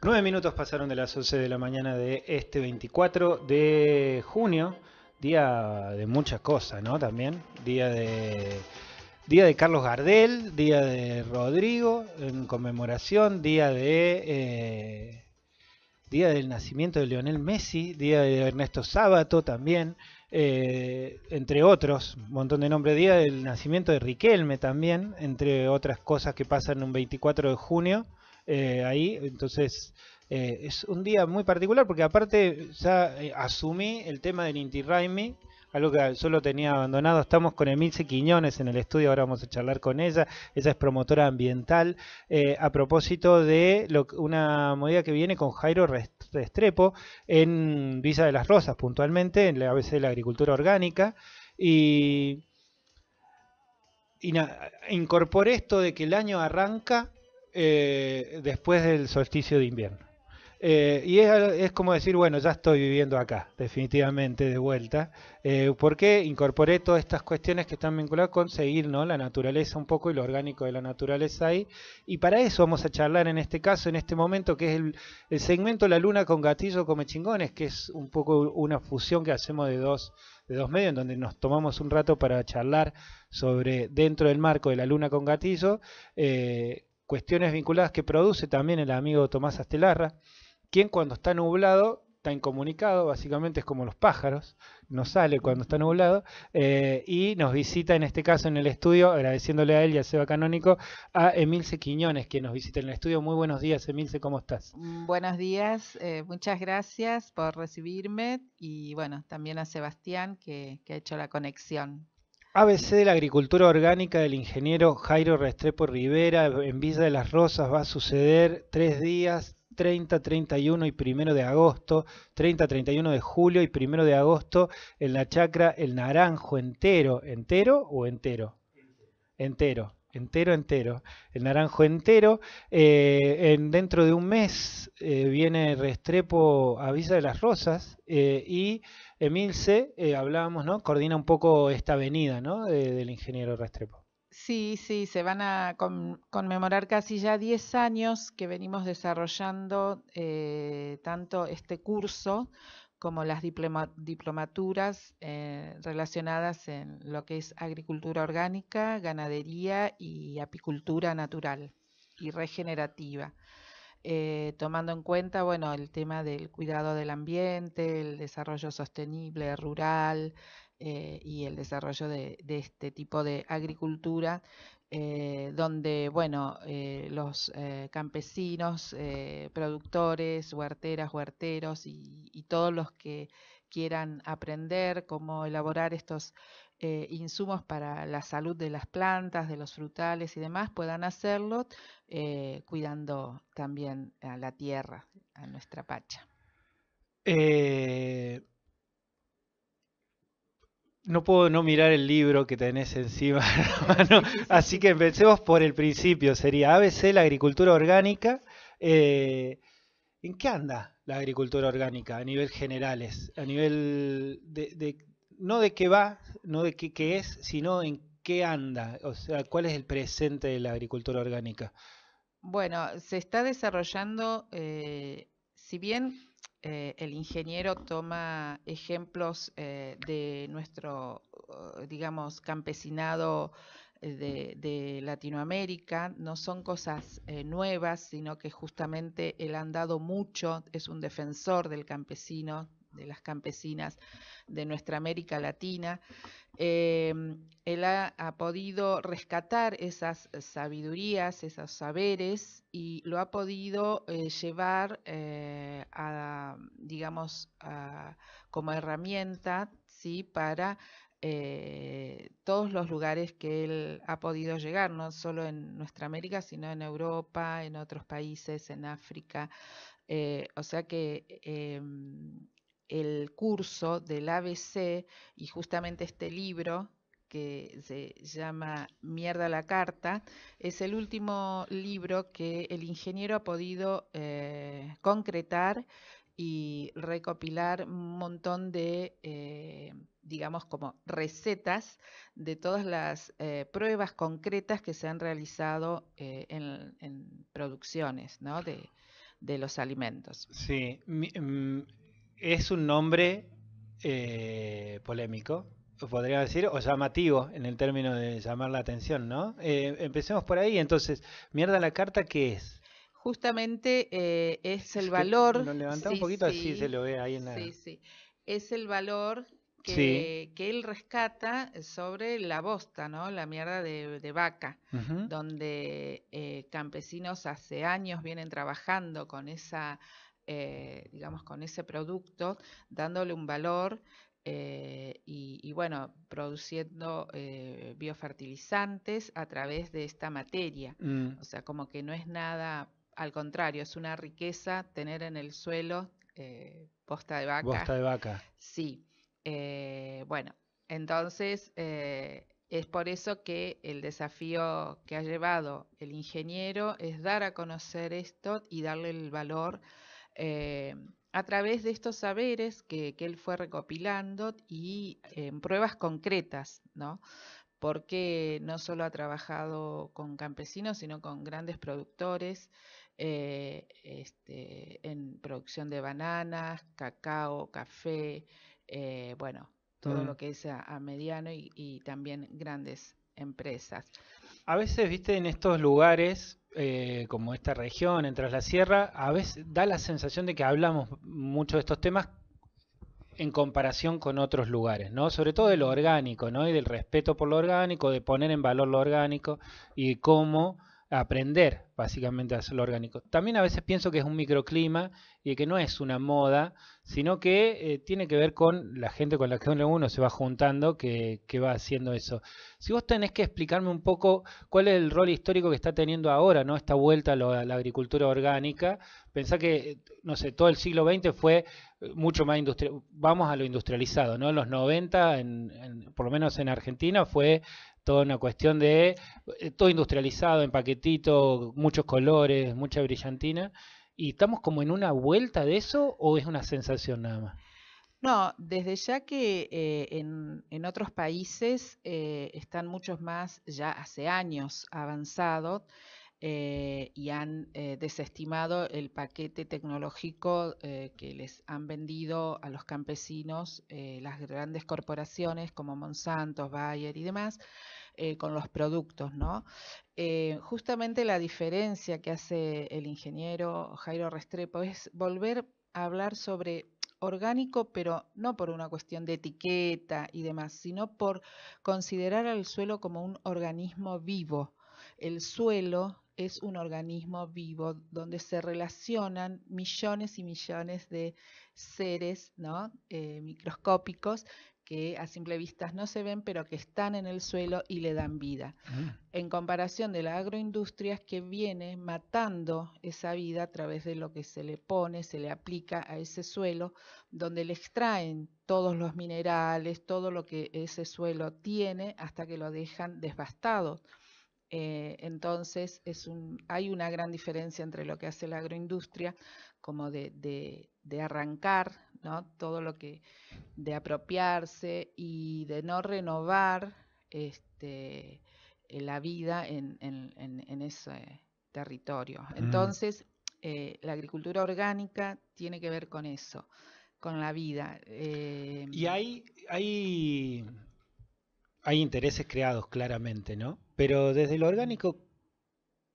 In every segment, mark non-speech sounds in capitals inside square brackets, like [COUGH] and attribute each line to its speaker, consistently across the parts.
Speaker 1: 9 minutos pasaron de las 11 de la mañana de este 24 de junio, día de muchas cosas, ¿no? También, día de, día de Carlos Gardel, día de Rodrigo en conmemoración, día de... Eh, día del nacimiento de Lionel Messi, día de Ernesto Sábato también, eh, entre otros, un montón de nombres, día del nacimiento de Riquelme también, entre otras cosas que pasan un 24 de junio. Eh, ahí. Entonces eh, es un día muy particular porque aparte ya eh, asumí el tema de Ninti Raimi, algo que solo tenía abandonado. Estamos con Emilce Quiñones en el estudio, ahora vamos a charlar con ella. Ella es promotora ambiental a propósito de una movida que viene con Jairo Restrepo en Villa de las Rosas, puntualmente, en la ABC de la Agricultura Orgánica. Y, incorporé esto de que el año arranca eh, después del solsticio de invierno. Eh, y es, como decir, bueno, ya estoy viviendo acá, definitivamente de vuelta, eh, porque incorporé todas estas cuestiones que están vinculadas con seguir la naturaleza un poco y lo orgánico de la naturaleza ahí. Y para eso vamos a charlar en este caso, en este momento, que es el, segmento La Luna con Gatillo Come Chingones, que es un poco una fusión que hacemos de dos, de dos medios, en donde nos tomamos un rato para charlar sobre, dentro del marco de La Luna con Gatillo, cuestiones vinculadas que produce también el amigo Tomás Astelarra, quien cuando está nublado está incomunicado, básicamente es como los pájaros, no sale cuando está nublado, eh, y nos visita en este caso en el estudio, agradeciéndole a él y a Seba Canónico, a Emilce Quiñones, que nos visita en el estudio. Muy buenos días, Emilce, ¿cómo estás?
Speaker 2: Mm, buenos días, eh, muchas gracias por recibirme y bueno, también a Sebastián que ha hecho la conexión
Speaker 1: ABC de la agricultura orgánica del ingeniero Jairo Restrepo Rivera en Villa de las Rosas va a suceder tres días, 30, 31 y 1 de agosto, 30, 31 de julio y 1 de agosto en la chacra El Naranjo entero, entero o entero? Entero. Entero, entero. El naranjo entero. Eh, en, dentro de un mes eh, viene Restrepo a Villa de las Rosas eh, y Emilce, eh, hablábamos, ¿no? Coordina un poco esta venida, ¿no? del ingeniero Restrepo.
Speaker 2: Sí, sí, se van a conmemorar casi ya 10 años que venimos desarrollando eh, tanto este curso como las diplomaturas eh, relacionadas en lo que es agricultura orgánica, ganadería y apicultura natural y regenerativa. Eh, tomando en cuenta, bueno, el tema del cuidado del ambiente, el desarrollo sostenible rural eh, y el desarrollo de, este tipo de agricultura, eh, donde, bueno, los campesinos, productores, huerteras, huerteros y, y todos los que quieran aprender cómo elaborar estos eh, insumos para la salud de las plantas, de los frutales y demás, puedan hacerlo eh, cuidando también a la tierra, a nuestra pacha.
Speaker 1: Eh, no puedo no mirar el libro que tenés encima, [LAUGHS] hermano. Así que empecemos por el principio. Sería ABC, la agricultura orgánica. ¿En qué anda la agricultura orgánica a nivel generales? A nivel de, de, no de qué va, no de qué, es, sino en qué anda, o sea, cuál es el presente de la agricultura orgánica.
Speaker 2: Bueno, se está desarrollando, eh, si bien eh, el ingeniero toma ejemplos eh, de nuestro, digamos, campesinado de, Latinoamérica, no son cosas nuevas, sino que justamente él ha andado mucho, es un defensor del campesino, de las campesinas de nuestra América Latina. Em, él ha, podido rescatar esas sabidurías, esos saberes y lo ha podido eh, llevar eh, a, digamos, como herramienta ¿sí? para eh, todos los lugares que él ha podido llegar, no solo en nuestra América, sino en Europa, en otros países, en África. o sea que em, el curso del ABC y justamente este libro que se llama Mierda la Carta, es el último libro que el ingeniero ha podido eh, concretar y recopilar un montón de, eh, digamos, como recetas de todas las eh, pruebas concretas que se han realizado en, producciones ¿no? de, los alimentos.
Speaker 1: Sí, em, es un nombre eh, polémico, podría decir, o llamativo en el término de llamar la atención, ¿no? Eh, empecemos por ahí, entonces, mierda la carta, ¿qué es?
Speaker 2: Justamente eh, es el valor... Lo levanta un poquito así, se lo ve ahí en la... Sí, sí, es el valor que, él rescata sobre la bosta, ¿no? La mierda de, vaca, donde campesinos hace años vienen trabajando con esa eh, digamos, con ese producto, dándole un valor eh, y, bueno, produciendo eh, biofertilizantes a través de esta materia. Mm. O sea, como que no es nada, al contrario, es una riqueza tener en el suelo posta de vaca. Posta de vaca. Sí. bueno, entonces... Es por eso que el desafío que ha llevado el ingeniero es dar a conocer esto y darle el valor eh, a través de estos saberes que, él fue recopilando y en eh, pruebas concretas, ¿no? porque no solo ha trabajado con campesinos, sino con grandes productores eh, este, en producción de bananas, cacao, café, bueno, todo lo que es a, mediano y también grandes empresas.
Speaker 1: A veces, viste, en estos lugares, eh, como esta región, en la Sierra, a veces da la sensación de que hablamos mucho de estos temas en comparación con otros lugares, ¿no? Sobre todo de lo orgánico, ¿no? Y del respeto por lo orgánico, de poner en valor lo orgánico y cómo aprender básicamente a hacerlo orgánico. También a veces pienso que es un microclima y que no es una moda, sino que eh, tiene que ver con la gente con la que uno se va juntando que, va haciendo eso. Si vos tenés que explicarme un poco cuál es el rol histórico que está teniendo ahora, ¿no? Esta vuelta a, la agricultura orgánica. Pensá que, no sé, todo el siglo XX fue mucho más industrial, vamos a lo industrializado, ¿no? En los 90, en, por lo menos en Argentina, fue toda una cuestión de eh, todo industrializado, en paquetito, muchos colores, mucha brillantina. ¿Y estamos como en una vuelta de eso o es una sensación nada más?
Speaker 2: No, desde ya que eh, en, en, otros países eh, están muchos más ya hace años avanzados. Eh, y han eh, desestimado el paquete tecnológico eh, que les han vendido a los campesinos las grandes corporaciones como Monsanto, Bayer y demás con los productos, ¿no? justamente la diferencia que hace el ingeniero Jairo Restrepo es volver a hablar sobre orgánico, pero no por una cuestión de etiqueta y demás, sino por considerar al suelo como un organismo vivo. El suelo es un organismo vivo donde se relacionan millones y millones de seres ¿no? Eh, microscópicos que a simple vista no se ven, pero que están en el suelo y le dan vida. Ah. En comparación de la agroindustria que viene matando esa vida a través de lo que se le pone, se le aplica a ese suelo, donde le extraen todos los minerales, todo lo que ese suelo tiene, hasta que lo dejan desbastado. Eh, entonces, es un, hay una gran diferencia entre lo que hace la agroindustria, como de, de, arrancar ¿no? todo lo que, de apropiarse y de no renovar este, eh, la vida en, en, en, en ese territorio. Mm. Entonces, eh, la agricultura orgánica tiene que ver con eso, con la vida.
Speaker 1: y em. hay, hay hay intereses creados claramente, ¿no? Pero desde lo orgánico,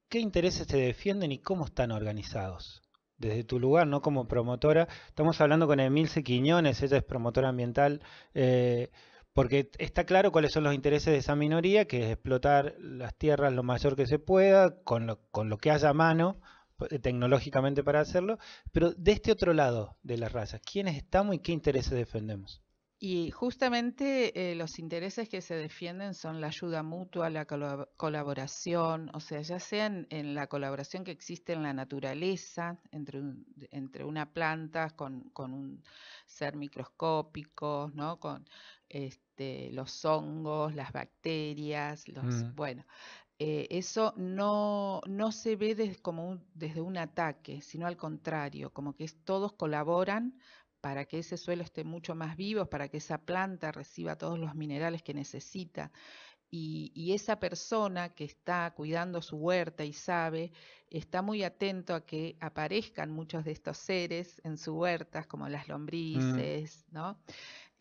Speaker 1: ¿qué intereses se defienden y cómo están organizados? Desde tu lugar, ¿no? Como promotora, estamos hablando con Emilce Quiñones, ella es promotora ambiental, eh, porque está claro cuáles son los intereses de esa minoría, que es explotar las tierras lo mayor que se pueda, con lo, con lo que haya a mano, eh, tecnológicamente para hacerlo, pero de este otro lado de las razas, ¿quiénes estamos y qué intereses defendemos?
Speaker 2: Y justamente eh, los intereses que se defienden son la ayuda mutua, la colaboración, o sea, ya sea en, la colaboración que existe en la naturaleza, entre, entre una planta con, con, un ser microscópico, ¿no? con este, los hongos, las bacterias, los... Mm. Bueno, eh, eso no, no, se ve desde, como un, desde un ataque, sino al contrario, como que todos colaboran para que ese suelo esté mucho más vivo, para que esa planta reciba todos los minerales que necesita. Y, esa persona que está cuidando su huerta y sabe, está muy atento a que aparezcan muchos de estos seres en su huerta, como las mm. lombrices, ¿no?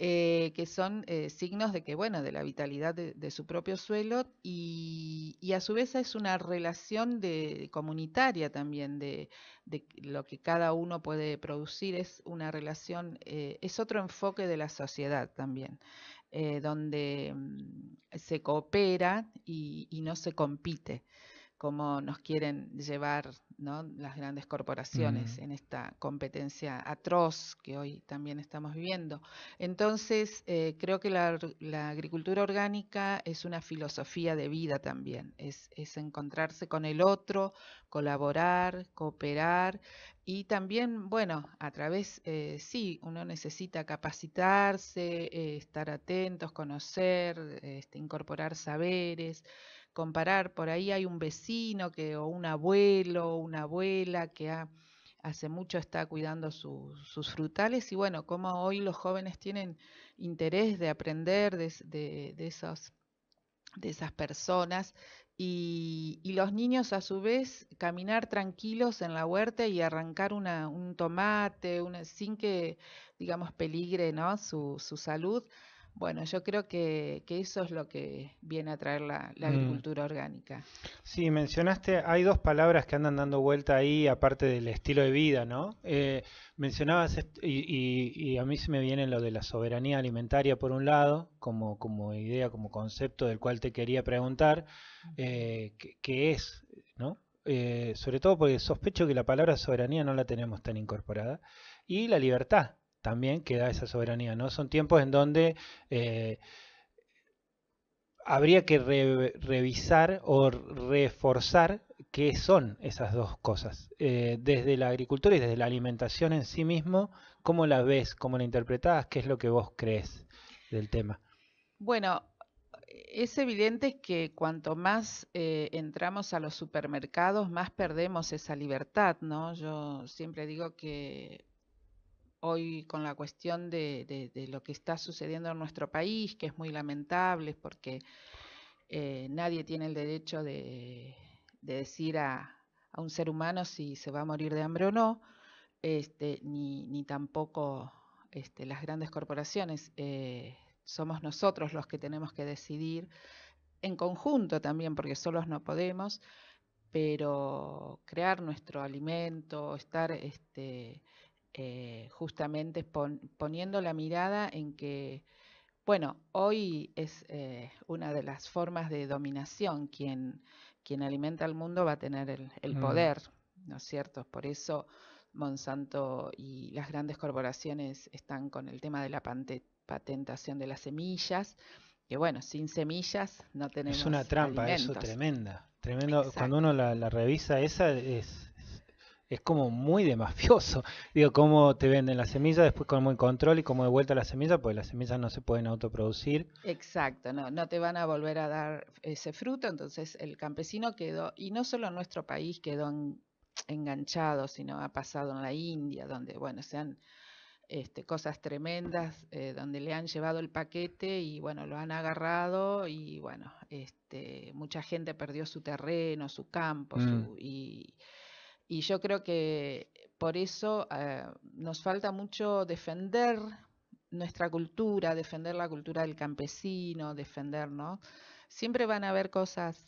Speaker 2: Eh, que son eh, signos de que, bueno, de la vitalidad de, su propio suelo y, a su vez es una relación de, comunitaria también de, lo que cada uno puede producir, es una relación, eh, es otro enfoque de la sociedad también, donde mm, se coopera y no se compite cómo nos quieren llevar las grandes corporaciones mm. en esta competencia atroz que hoy también estamos viviendo. Entonces, eh, creo que la, agricultura orgánica es una filosofía de vida también, es, encontrarse con el otro, colaborar, cooperar y también, bueno, a través, eh, sí, uno necesita capacitarse, eh, estar atentos, conocer, este, incorporar saberes comparar, por ahí hay un vecino que, o un abuelo, o una abuela que hace mucho está cuidando sus frutales y bueno, como hoy los jóvenes tienen interés de aprender de, de esas personas y, los niños a su vez caminar tranquilos en la huerta y arrancar una, un tomate sin que digamos peligre ¿no? su, su salud bueno, yo creo que, eso es lo que viene a traer la, mm. agricultura orgánica.
Speaker 1: Sí, mencionaste, hay dos palabras que andan dando vuelta ahí, aparte del estilo de vida, ¿no? Eh, mencionabas, y, y, a mí se me viene lo de la soberanía alimentaria por un lado, como, idea, como concepto del cual te quería preguntar, eh, ¿qué es, ¿no? Eh, sobre todo porque sospecho que la palabra soberanía no la tenemos tan incorporada, y la libertad también queda esa soberanía. ¿no? Son tiempos en donde eh, habría que revisar o reforzar qué son esas dos cosas. Eh, desde la agricultura y desde la alimentación en sí mismo, ¿cómo la ves? ¿Cómo la interpretás? ¿Qué es lo que vos crees del tema?
Speaker 2: Bueno, es evidente que cuanto más eh, entramos a los supermercados, más perdemos esa libertad, ¿no? Yo siempre digo que hoy con la cuestión de, lo que está sucediendo en nuestro país, que es muy lamentable porque eh, nadie tiene el derecho de, decir a, un ser humano si se va a morir de hambre o no, este, ni, tampoco este, las grandes corporaciones. Eh, somos nosotros los que tenemos que decidir en conjunto también, porque solos no podemos, pero crear nuestro alimento, estar este, eh, justamente poniendo la mirada en que, bueno, hoy es eh, una de las formas de dominación, quien, quien alimenta al mundo va a tener el, mm. poder, ¿no es cierto? Por eso Monsanto y las grandes corporaciones están con el tema de la patentación de las semillas, que bueno, sin semillas no tenemos... Es una trampa, eso tremenda,
Speaker 1: tremendo. Cuando uno la revisa, esa es es como muy de mafioso. [LAUGHS] Digo, cómo te venden las semillas, después con muy control y cómo de vuelta la semilla, pues las semillas no se pueden autoproducir.
Speaker 2: Exacto, no, no te van a volver a dar ese fruto, entonces el campesino quedó, y no solo en nuestro país quedó enganchado, sino ha pasado en la India, donde, bueno, se han... Este, cosas tremendas eh, donde le han llevado el paquete y bueno, lo han agarrado y bueno, este, mucha gente perdió su terreno, su campo mm. y, y yo creo que por eso eh, nos falta mucho defender nuestra cultura, defender la cultura del campesino, defendernos. Siempre van a haber cosas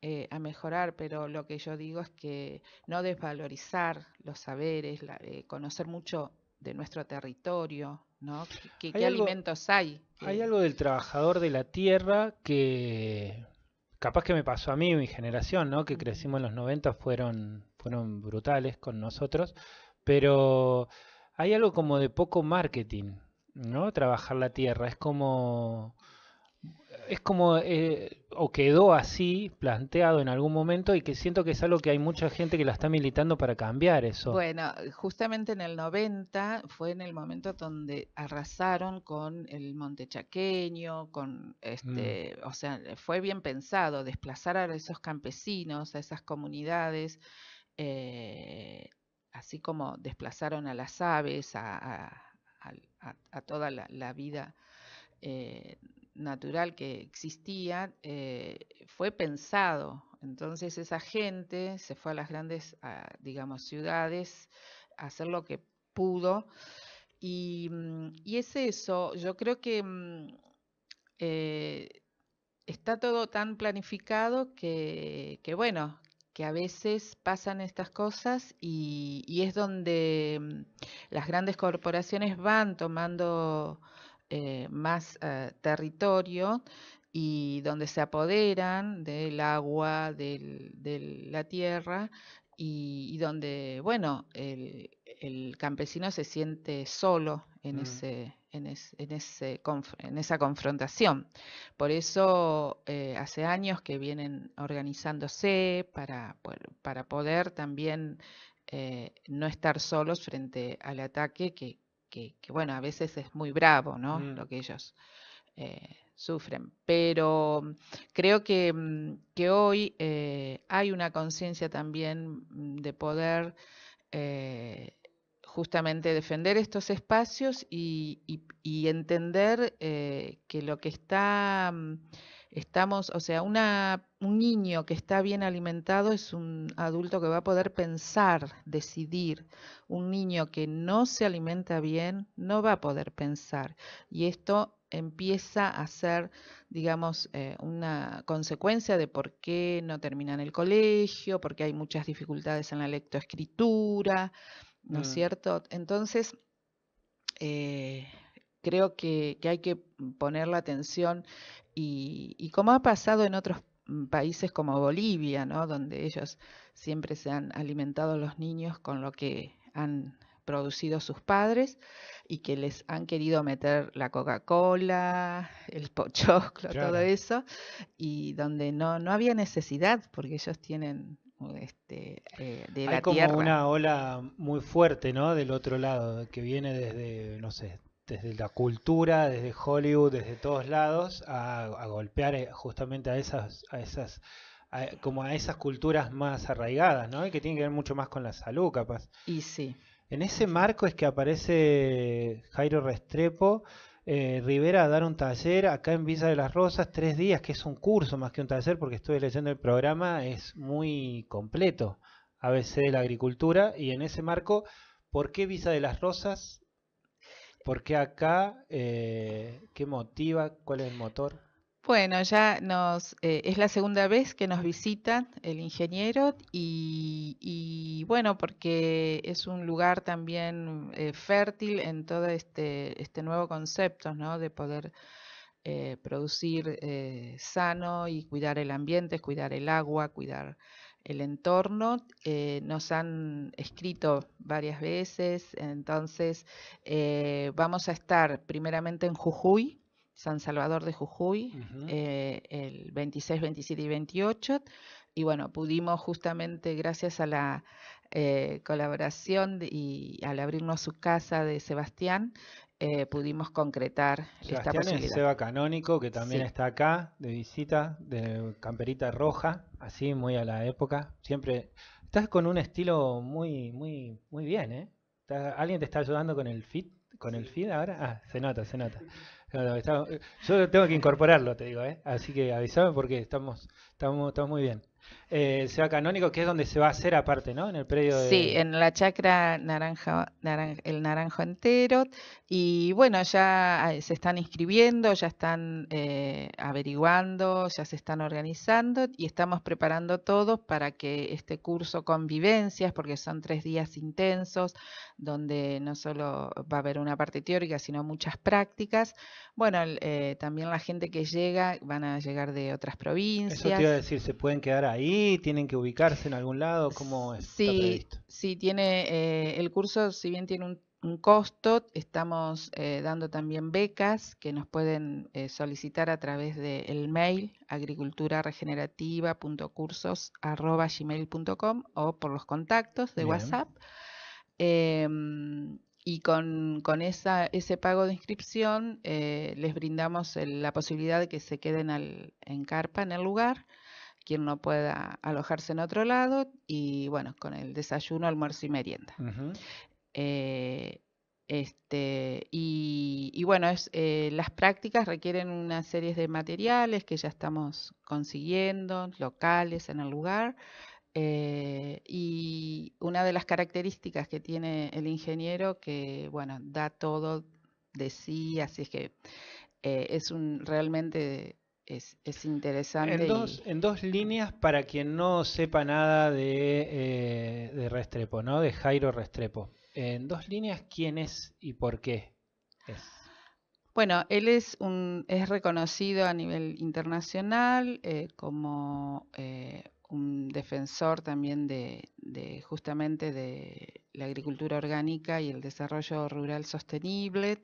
Speaker 2: eh, a mejorar, pero lo que yo digo es que no desvalorizar los saberes, eh, conocer mucho de nuestro territorio, ¿no? ¿Qué, qué, alimentos hay?
Speaker 1: Hay algo del trabajador de la tierra que capaz que me pasó a mí, mi generación, ¿no? Que crecimos en los 90, fueron fueron brutales con nosotros, pero hay algo como de poco marketing, ¿no? Trabajar la tierra, es como... Es como, eh, o quedó así planteado en algún momento y que siento que es algo que hay mucha gente que la está militando para cambiar eso. Bueno,
Speaker 2: justamente en el 90 fue en el momento donde arrasaron con el monte chaqueño, con este, mm. o sea, fue bien pensado desplazar a esos campesinos, a esas comunidades eh, así como desplazaron a las aves, a, toda la, vida eh, natural que existía, eh, fue pensado. Entonces esa gente se fue a las grandes, digamos, ciudades a hacer lo que pudo. Y, mm, es eso, yo creo que mm, está todo tan planificado que, que bueno, que a veces pasan estas cosas y, es donde mm, las grandes corporaciones van tomando eh, más eh, territorio y donde se apoderan del agua, de la tierra y, donde, bueno, el, campesino se siente solo en, mm. ese, en, esa confrontación. Por eso eh, hace años que vienen organizándose para, para poder también eh, no estar solos frente al ataque que, bueno, a veces es muy bravo, ¿no? Mm. Lo que ellos eh, sufren. Pero mm, creo que, mm, hoy hay una conciencia también de poder justamente defender estos espacios y, entender eh, que lo que está, mm, estamos, o sea, un niño que está bien alimentado es un adulto que va a poder pensar, decidir. Un niño que no se alimenta bien no va a poder pensar. Y esto empieza a ser, digamos, eh, una consecuencia de por qué no terminan el colegio, porque hay muchas dificultades en la lectoescritura, ¿no es mm. cierto? Entonces, eh, creo que, hay que poner la atención y, y, como ha pasado en otros mm, países como Bolivia, ¿no? donde ellos siempre se han alimentado los niños con lo que han producido sus padres y que les han querido meter la Coca-Cola, el pochoclo, todo eso, y donde no, no había necesidad, porque ellos tienen este, eh, de Hay como una
Speaker 1: ola muy fuerte, ¿no? Del otro lado, que viene desde, no sé, desde la cultura, desde Hollywood, desde todos lados, a, golpear eh, justamente a esas, a esas, como a esas culturas más arraigadas, ¿no? Y que tienen que ver mucho más con la salud, capaz. Y sí. En ese marco es que aparece Jairo Restrepo eh, Rivera dar un taller acá en Visa de las Rosas, tres días, que es un curso más que un taller, porque estoy leyendo el programa, es muy completo, ABC de la agricultura, y en ese marco, ¿por qué Villa de las Rosas? ¿Por qué acá? Eh, ¿Qué motiva? ¿Cuál es el motor?
Speaker 2: Bueno, ya nos eh, es la segunda vez que nos visitan el ingeniero y, bueno, porque es un lugar también eh, fértil en todo este, este nuevo concepto, ¿no? De poder eh, producir sano y cuidar el ambiente, cuidar el agua, cuidar el entorno. nos han escrito varias veces, entonces vamos a estar primeramente en Jujuy, San Salvador de Jujuy, eh, el 26, 27 y 28. Y bueno, pudimos justamente, gracias a la eh, colaboración y al abrirnos su casa de Sebastián, eh, pudimos concretar Sebastián esta posibilidad. Es Seba
Speaker 1: Canónico, que también está acá de visita, de camperita roja, así muy a la época. Siempre estás con un estilo muy, muy, muy bien, ¿eh? ¿Alguien te está ayudando con el fit? ¿Con el feed ahora? Ah, se nota, se nota. [LAUGHS] Eh, yo tengo que incorporarlo, te digo, ¿eh? Así que avísame porque estamos, estamos, estamos muy bien eh, se canónico, que es donde se va a hacer aparte, ¿no? En el predio de... Sí, en
Speaker 2: la chacra naranja, el naranjo entero. Y bueno, ya ah, se están inscribiendo, ya están eh, averiguando, ya se están organizando y estamos preparando todos para que este curso Convivencias, porque son tres días intensos, donde no solo va a haber una parte teórica, sino muchas prácticas. Bueno, eh, también la gente que llega van a llegar de otras provincias. Eso te iba a
Speaker 1: decir, se pueden quedar a ahí? ¿Tienen que ubicarse en algún lado? como es? Sí,
Speaker 2: tiene, eh, el curso, si bien tiene un, costo, estamos eh, dando también becas que nos pueden eh, solicitar a través del el mail agriculturaregenerativa.cursos.gmail.com o por los contactos de WhatsApp. Em, y con, con esa, ese pago de inscripción les brindamos la posibilidad de que se queden en carpa, en el lugar, quien no pueda alojarse en otro lado y bueno, con el desayuno, almuerzo y merienda. Eh, este, y, bueno, es, eh, las prácticas requieren una serie de materiales que ya estamos consiguiendo, locales en el lugar. Eh, y una de las características que tiene el ingeniero que, bueno, da todo de sí, así es que es un realmente es, interesante. En dos,
Speaker 1: en dos, líneas para quien no sepa nada de, eh, de Restrepo, ¿no? De Jairo Restrepo. En dos líneas, ¿quién es y por qué es?
Speaker 2: Bueno, él es, un, es reconocido a nivel internacional eh, como eh, un defensor también de, justamente de la agricultura orgánica y el desarrollo rural sostenible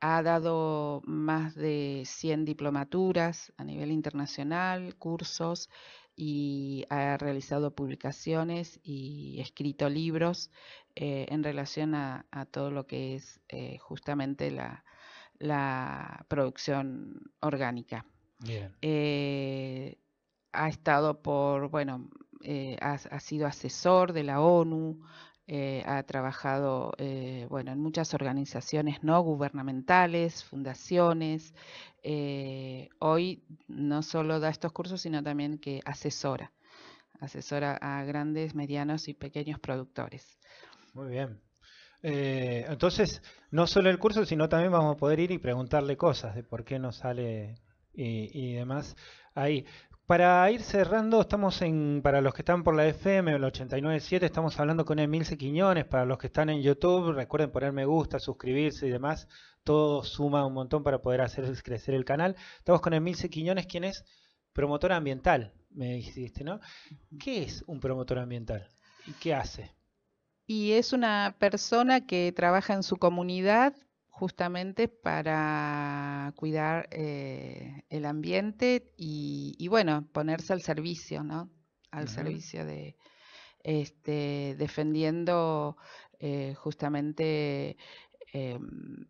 Speaker 2: ha dado más de 100 diplomaturas a nivel internacional, cursos y ha realizado publicaciones y escrito libros eh, en relación a, todo lo que es eh, justamente la, producción orgánica. Eh, ha estado por, bueno, ha, sido asesor de la ONU, eh, ha trabajado eh, bueno, en muchas organizaciones no gubernamentales, fundaciones. Eh, hoy no solo da estos cursos, sino también que asesora, asesora a grandes, medianos y pequeños
Speaker 1: productores. Muy bien. entonces, no solo el curso, sino también vamos a poder ir y preguntarle cosas de por qué no sale y, demás ahí. Para ir cerrando, estamos en, para los que están por la FM, el 89.7, estamos hablando con Emilce Quiñones, para los que están en YouTube, recuerden poner me gusta, suscribirse y demás, todo suma un montón para poder hacer crecer el canal. Estamos con Emilce Quiñones, quien es promotor ambiental, me dijiste, ¿no? ¿Qué es un promotor ambiental y qué hace?
Speaker 2: Y es una persona que trabaja en su comunidad, justamente para cuidar eh, el ambiente y, bueno, ponerse al servicio, ¿no? Al servicio de, este, defendiendo eh, justamente em,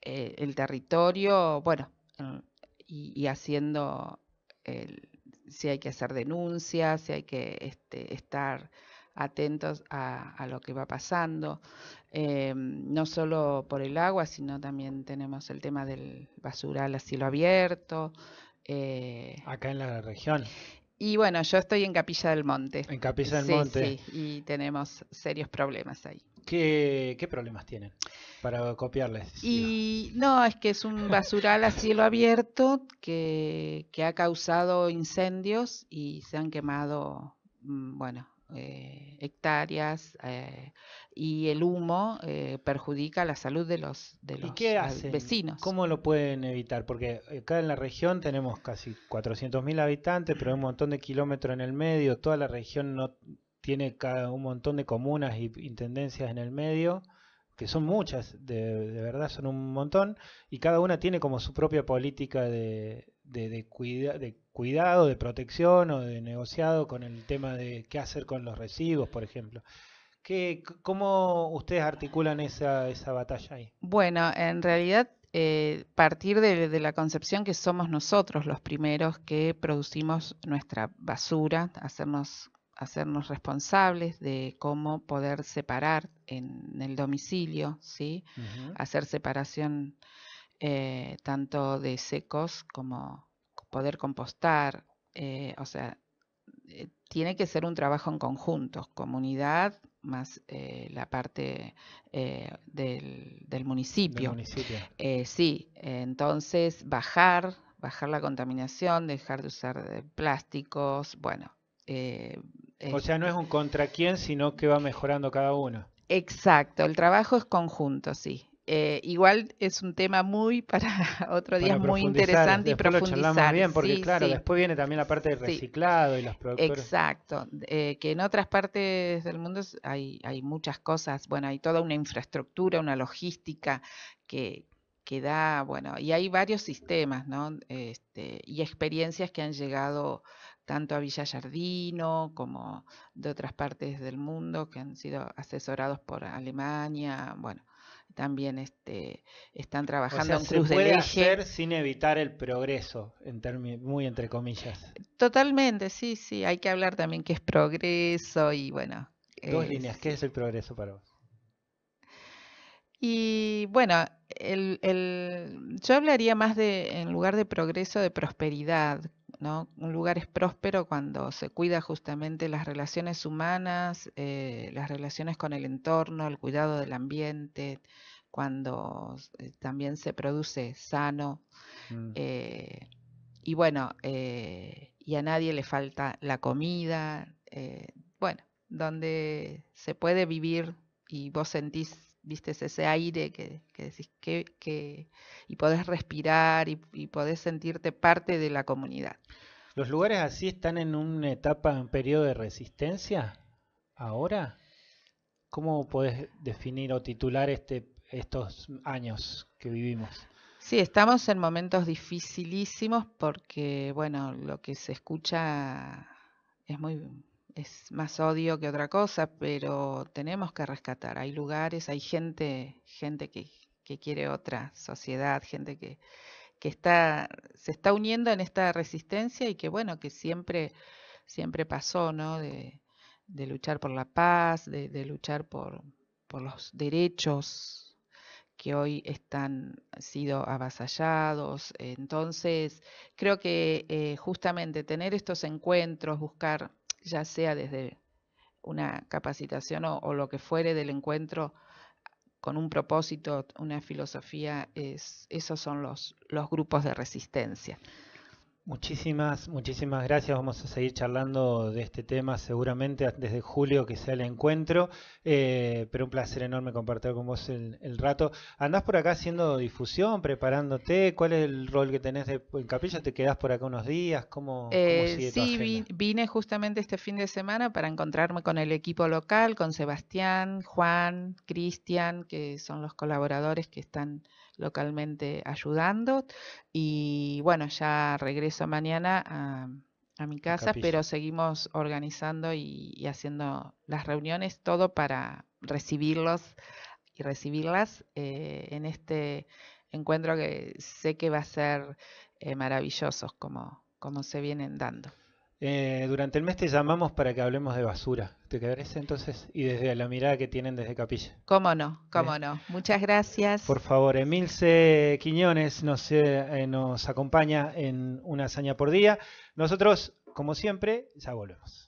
Speaker 2: eh, el territorio, bueno, em, y, haciendo si hay que hacer denuncias, si hay que este, estar atentos a, a, lo que va pasando. Eh, no solo por el agua, sino también tenemos el tema del basural a cielo abierto. Eh, Acá en la región. Y bueno, yo estoy en Capilla del Monte. En Capilla del Monte. Sí,
Speaker 1: y tenemos serios problemas ahí. ¿Qué, qué problemas tienen para copiarles?
Speaker 2: Y no, es que es un basural a cielo abierto que, que ha causado incendios y se han quemado, mm, bueno, eh, hectáreas eh, y el humo eh, perjudica la salud de los, de los ¿Y qué hacen?
Speaker 1: vecinos. ¿Cómo lo pueden evitar? Porque acá en la región tenemos casi 400.000 habitantes, pero hay un montón de kilómetros en el medio, toda la región no tiene cada, un montón de comunas y intendencias en el medio que son muchas, de, de verdad son un montón, y cada una tiene como su propia política de, de, de, cuidado, de protección o de negociado con el tema de qué hacer con los residuos, por ejemplo. ¿Qué, ¿Cómo ustedes articulan esa, esa batalla ahí?
Speaker 2: Bueno, en realidad eh, partir de, la concepción que somos nosotros los primeros que producimos nuestra basura, hacernos, hacernos responsables de cómo poder separar en el domicilio, ¿sí? hacer separación eh, tanto de secos como poder compostar, eh, o sea, eh, tiene que ser un trabajo en conjunto, comunidad más la parte del, municipio. sí, entonces bajar, bajar la contaminación, dejar de usar
Speaker 1: plásticos, bueno. o sea, no es un contra quién, sino que va mejorando cada uno.
Speaker 2: Exacto, el trabajo es conjunto, sí. Eh, igual es un tema muy [LAUGHS] para otro día, muy interesante y profundizar. bien, porque claro, después viene también la parte del reciclado y los Exacto, eh, que en otras partes del mundo hay, hay muchas cosas, bueno, hay toda una infraestructura, una logística que, da, bueno, y hay varios sistemas, ¿no? Este, y experiencias que han llegado tanto a Villa como de otras partes del mundo, que han sido asesorados por Alemania, bueno también este, están trabajando o se puede
Speaker 1: Hacer sin evitar el progreso, en muy entre comillas.
Speaker 2: Totalmente, sí, sí. Hay que hablar también qué es progreso y bueno. Dos líneas, ¿qué
Speaker 1: es el progreso para vos?
Speaker 2: Y bueno, el, yo hablaría más de, en lugar de progreso, de prosperidad, un lugar es próspero cuando se cuida justamente las relaciones humanas, eh, las relaciones con el entorno, el cuidado del ambiente, cuando eh, también se produce sano. Mm. Eh, y bueno, y a nadie le falta la comida, bueno, donde se puede vivir y vos sentís viste ese aire que, decís que, y podés respirar y, podés sentirte parte de la comunidad.
Speaker 1: ¿Los lugares así están en una etapa, en un periodo de resistencia ahora? ¿Cómo podés definir o titular este, estos años que vivimos?
Speaker 2: Sí, estamos en momentos dificilísimos porque, bueno, lo que se escucha es muy, es más odio que otra cosa, pero tenemos que rescatar. Hay lugares, hay gente, gente que, quiere otra sociedad, gente que, que está, se está uniendo en esta resistencia y que bueno, que siempre, siempre pasó, ¿no? De, luchar por la paz, de, luchar por, por, los derechos que hoy están sido avasallados. Entonces, creo que eh, justamente tener estos encuentros, buscar ya sea desde una capacitación o, lo que fuere del encuentro con un propósito, una filosofía, esos
Speaker 1: son los grupos de resistencia. Muchísimas, muchísimas gracias. Vamos a seguir charlando de este tema seguramente desde julio que sea el encuentro, eh, pero un placer enorme compartir con vos el, rato. ¿Andás por acá haciendo difusión, preparándote? ¿Cuál es el rol que tenés de, en Capilla? ¿Te quedás por acá unos días? ¿Cómo, eh, sigue Sí,
Speaker 2: vine justamente este fin de semana para encontrarme con el equipo local, con Sebastián, Juan, Cristian, que son los colaboradores que están localmente ayudando. Y bueno, ya regreso mañana a, mi casa, pero seguimos organizando y, haciendo las reuniones, todo para recibirlos y recibirlas eh, en este encuentro que sé que va a ser eh, maravilloso como, como se vienen dando.
Speaker 1: Eh, durante el mes te llamamos para que hablemos de basura te quedaste entonces y desde la mirada que tienen desde Capilla.
Speaker 2: Cómo no, ¿Eh? cómo no. Muchas gracias. Por
Speaker 1: favor, Emilce Quiñones nos, eh, eh, nos acompaña en una hazaña por día. Nosotros, como siempre, ya volvemos.